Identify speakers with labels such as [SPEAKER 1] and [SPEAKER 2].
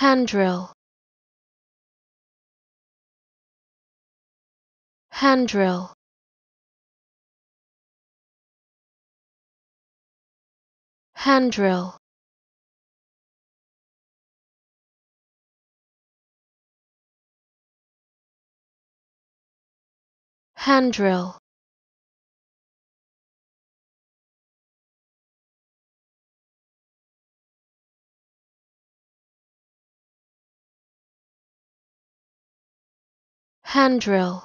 [SPEAKER 1] hand drill hand drill hand drill hand drill Hand drill.